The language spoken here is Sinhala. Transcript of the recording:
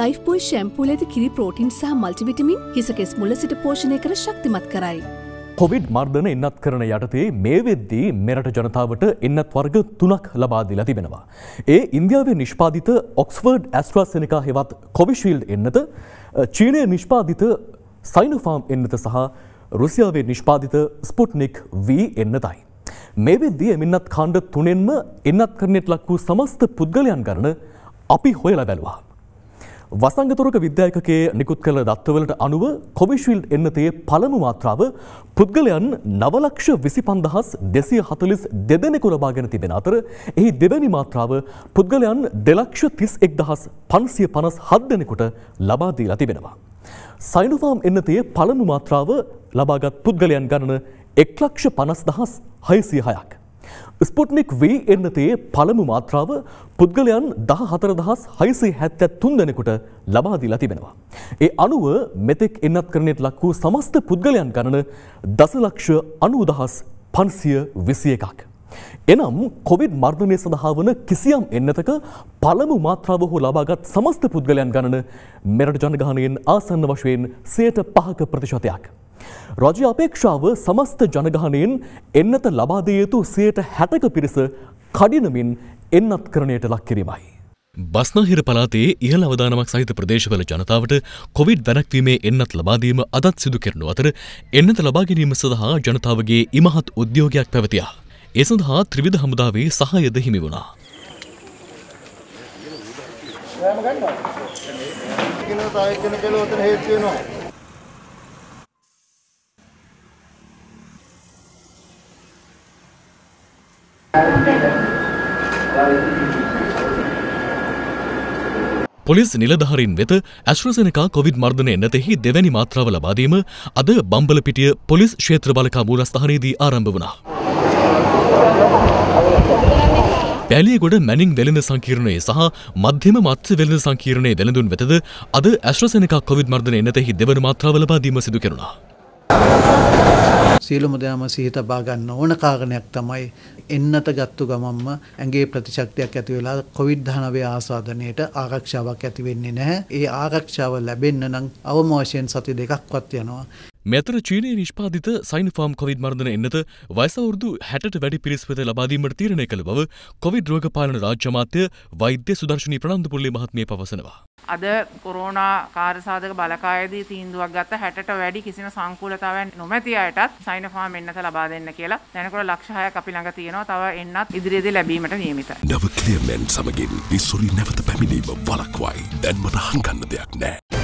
ලයිෆ්බෝයි ශැම්පූල ඇති කිරි ප්‍රෝටින් සහ මල්ටිවිටමින් හිසකෙස් මුල සිට පෝෂණය කර ශක්තිමත් කරයි. කොවිඩ් මර්ධන එන්නත් කරන යටතේ මේ වෙද්දී මෙරට ජනතාවට එන්නත් වර්ග තුනක් ලබාදිලා තිබෙනවා. ඒ ඉන්දියාවේ නිෂ්පාදිත ඔක්ස්ෆර්ඩ් ඇස්ට්‍රාසෙනකා හෙවත් කොවිශීල්් එන්නත චීනය නිෂ්පාදිත සයිනෆාම් එන්නත සහ රුසියාවේ නිෂ්පාදිත ස්පුට්නික් වී එන්නතයි. මේ වෙද්දී එමින්නත් කාණ්ඩ තුනෙන්ම එන්නත් කරනෙත් ලක් වූ සමස්ත පුද්ගලයන් කරන අපි හොයලා බැලවා. වසංගතුරක විද්‍යායකගේ නිකුත් කළ දත්වලට අනුව කොවිශවිල් එන්නතයේ පළමු මාත්‍රාව පුද්ගලයන් නවලක්ෂ විසි පන්දහස් දෙසිය හතලිස් දෙදෙනෙකු ලබාගෙන තිබෙන අතර එහි දෙවැනි මාත්‍රාව පුද්ගලයන් දෙලක්ෂ තිස් එක් දහස් පන්සිය පනස් හද්දෙනෙකුට ලබාදීලා තිබෙනවා. සයිනුෆාම් එන්නතයේ පළමු මාත්‍රාව ලබාගත් පුද්ගලයන් ගණන එක්ලක්ෂ පනස් දහස් හයිසිය හයක්. ස්පුට්නික් වී එන්නතයේ පළමු මාත්‍රාව පුද්ගලයන් දහ හතරදහස් හයිසේ හැත්තැත් තුන්දෙනෙකුට ලබාදිලා තිබෙනවා. ඒ අනුව මෙතෙක් එන්නත් කරනෙත් ලක් වූ සමස්ත පුද්ගලයන් ගණන දසලක්ෂ අනුදහස් පන්සිය විසිය එකක්. එනම් කොවිඩ් මර්ධනය සඳහා වන කිසියම් එන්නතක පළමු මාත්‍රාව හෝ ලබාගත් සමස්ත පුද්ගලයන් ගණන මෙරට ජනගහනයෙන් ආසන්න වශයෙන් සයට පහක ප්‍රතිශතයක්. රජය අපේක්ෂාව සමස්ත ජනගහනයෙන් එන්නත ලබාදිය යුතු සියයට හැටක පිරිස කඩිනමින් එන්නත් කරණයට ලක් කිරීමයි. බස්නාහිර පලාතේ ඉහළ අවදානමක් සහිත ප්‍රදේශවල ජනතාවට කොවිඩ් දැනක්වීමේ එන්නත් ලබාදීම අදත් සිදු කරනු අතර එන්නත ලබාගැනීම සඳහා ජනතාවගේ ඉමහත් උද්‍යෝගයක් පැවතියා. ඒ සඳහා ත්‍රිවිධ හමුදාවේ සහයද හිමි වුණා. ම ගන්න. ගෙන තායකන කළ ඔතන හේත්වයෙනවා. පොලිස් නිලධහරින් වෙත ඇශ්‍රසනකා කොවිD මර්ධනය නැතෙහි දෙවැනි මාත්‍රාව ලබාදීම අද බම්බලපිටිය පොලිස් ක්ෂේත්‍ර බලකා මූලස්ථානයේදී ආරම්භ වුණා. පැලියගොඩ මැනිින් වෙළඳ සංකීරණයේ සහ මධ්‍යම මත්්‍ය වෙළඳ සංකීරණය වෙළඳුන් වෙතද අද ඇශ්‍රසනක කොවිD මර්ධනය නැතෙහි දෙවන මාත්‍රාව ලබාදීම සිදු කරුණා. සියලුම දෙනාම සිහි තබා ගන්න ඕන කාරණයක් තමයි එන්නත ගත්තු ගමම්ම ඇඟේ ප්‍රතිශක්තියක් ඇති වෙලා COVID-19 ආසාදනයට ආරක්ෂාවක් ඇති වෙන්නේ නැහැ. ඒ ආරක්ෂාව ලැබෙන්න නම් අවම වශයෙන් සති දෙකක්වත් යනවා. මෙතර චීනයේ නිෂ්පාදිත සයින්ෆාම් කොවිඩ් මර්ධන එන්නත වයස වරුදු 60ට වැඩි පිරිස් වෙත ලබා දීමට තීරණය කළ බව කොවිඩ් රෝග පාලන රාජ්‍ය අමාත්‍ය වෛද්‍ය සුදර්ශනී ප්‍රනන්දපුල්ලේ මහත්මිය පවසනවා. අද කොරෝනා කාර්සාධක බලකායේදී තීන්දුවක් ගත්ත හැටට වැඩි කිසිම සංකූලතාවයක් නොමැති අයටත් සයින ෆාම් එන්නත ලබා දෙන්න කියලා දැනකොට ලක්ෂ 6ක් අපි ළඟ තියෙනවා. තව එන්නත් ඉදිරියේදී ලැබීමට නියමිතයි. නව ක්ලියර්මන් සමගින් ඉසුරි නැවත පැමිණීම වළක්වයි. දැන් මට හංගන්න දෙයක් නැහැ.